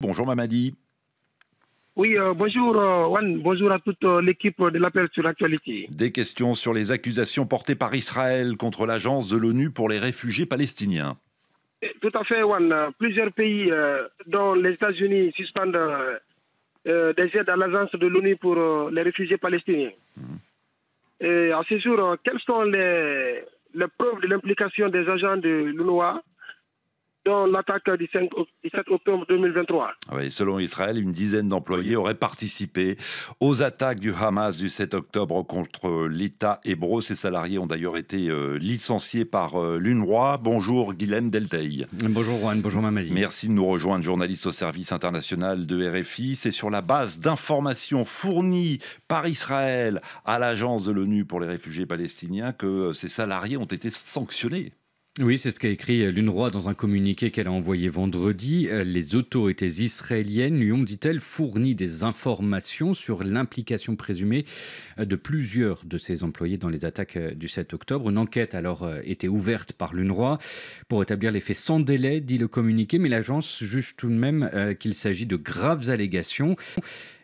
Bonjour Mamadi. Oui, euh, bonjour euh, Juan, bonjour à toute euh, l'équipe de l'appel sur l'actualité. Des questions sur les accusations portées par Israël contre l'agence de l'ONU pour les réfugiés palestiniens. Eh, tout à fait Juan, plusieurs pays dont les États-Unis suspendent des aides à l'agence de l'ONU pour les réfugiés palestiniens. Hmm. Et à ce jour, quelles sont les, les preuves de l'implication des agents de l'UNOA dans l'attaque du 7 17 octobre 2023. Ah oui, selon Israël, une dizaine d'employés auraient participé aux attaques du Hamas du 7 octobre contre l'État hébreu. Ces salariés ont d'ailleurs été euh, licenciés par euh, l'UNRWA. Bonjour Guilhem Delteil. Bonjour Juan, bonjour Mamadi. Merci de nous rejoindre, journaliste au service international de RFI. C'est sur la base d'informations fournies par Israël à l'agence de l'ONU pour les réfugiés palestiniens que euh, ces salariés ont été sanctionnés. Oui, c'est ce qu'a écrit euh, Lune dans un communiqué qu'elle a envoyé vendredi. Euh, les autorités israéliennes lui ont, dit-elle, fourni des informations sur l'implication présumée euh, de plusieurs de ses employés dans les attaques du 7 octobre. Une enquête a alors été ouverte par Lune pour établir les faits sans délai, dit le communiqué, mais l'agence juge tout de même qu'il s'agit de graves allégations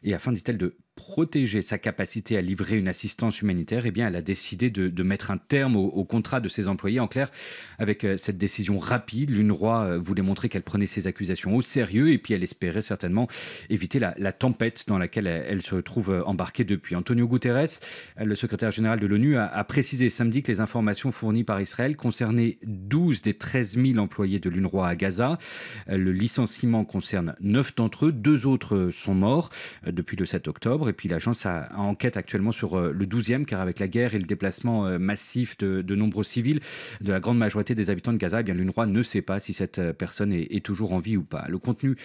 et afin, dit-elle, de protéger sa capacité à livrer une assistance humanitaire, et eh bien, elle a décidé de, mettre un terme au, contrat de ses employés. En clair, avec euh, cette décision rapide, l'UNRWA euh, voulait montrer qu'elle prenait ses accusations au sérieux et puis elle espérait certainement éviter la, tempête dans laquelle elle, se trouve euh, embarquée depuis. Antonio Guterres, le secrétaire général de l'ONU, a, a, précisé samedi que les informations fournies par Israël concernaient 12 des 13 000 employés de l'UNRWA à Gaza. Le licenciement concerne 9 d'entre eux, deux autres sont morts depuis le 7 octobre. Et puis l'agence a, enquête actuellement sur euh, le 12e, car avec la guerre et le déplacement euh, massif de, de, nombreux civils, de la grande majorité des habitants de Gaza, eh bien l'UNRWA ne sait pas si cette euh, personne est, toujours en vie ou pas. Le contenu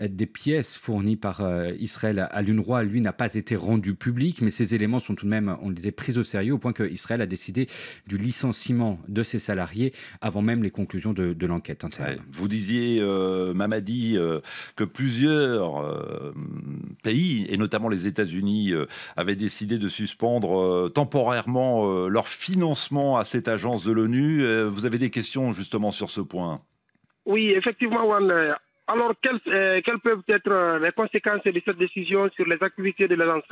des pièces fournies par Israël à l'UNRWA, lui, n'a pas été rendu public, mais ces éléments sont tout de même, on les a pris au sérieux, au point que Israël a décidé du licenciement de ses salariés avant même les conclusions de, l'enquête Vous disiez, Mamadi, que plusieurs pays, et notamment les états États-Unis euh, avaient décidé de suspendre euh, temporairement euh, leur financement à cette agence de l'ONU. vous avez des questions justement sur ce point Oui, effectivement, Alors, quelles, quelles peuvent être les conséquences de cette décision sur les activités de l'agence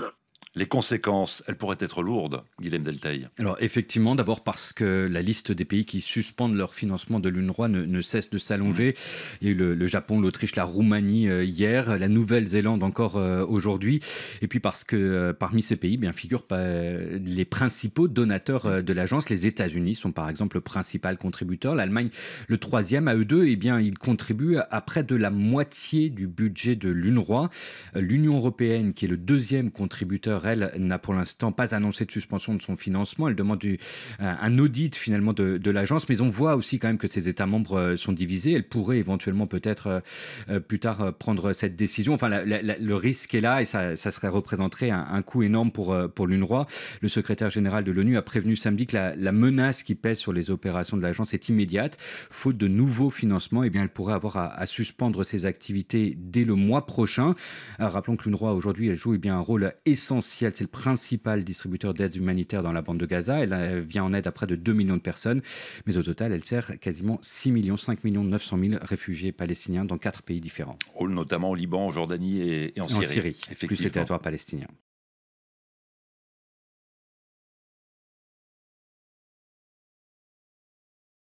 les conséquences, elles pourraient être lourdes, Guilhem Delteil. Alors effectivement, d'abord parce que la liste des pays qui suspendent leur financement de l'UNRWA ne, cesse de s'allonger. Mm. Il y a eu le, Japon, l'Autriche, la Roumanie euh, hier, la Nouvelle-Zélande encore euh, aujourd'hui. Et puis parce que euh, parmi ces pays, bien figurent les principaux donateurs de l'agence. Les États-Unis sont par exemple le principal contributeur, l'Allemagne le troisième à eux deux. Et eh bien ils contribuent à près de la moitié du budget de l'UNRWA. L'Union européenne, qui est le deuxième contributeur elle n'a pour l'instant pas annoncé de suspension de son financement. Elle demande euh, un audit finalement de, l'agence, mais on voit aussi quand même que ses États membres euh, sont divisés. Elle pourrait éventuellement peut-être euh, plus tard prendre cette décision. Enfin, le risque est là et ça, serait représenterait un, coût énorme pour, pour l'UNRWA. Le secrétaire général de l'ONU a prévenu samedi que la, menace qui pèse sur les opérations de l'agence est immédiate. Faute de nouveaux financements, et eh bien, elle pourrait avoir à, suspendre ses activités dès le mois prochain. rappelons que l'UNRWA aujourd'hui, elle joue eh bien, un rôle essentiel c'est le principal distributeur d'aide humanitaire dans la bande de Gaza. Elle euh, vient en aide à près de 2 millions de personnes, mais au total, elle sert quasiment 6 millions, 5 millions 900 000 réfugiés palestiniens dans quatre pays différents. Notamment au Liban, en Jordanie et, en, en Syrie. Syrie plus les territoires palestiniens.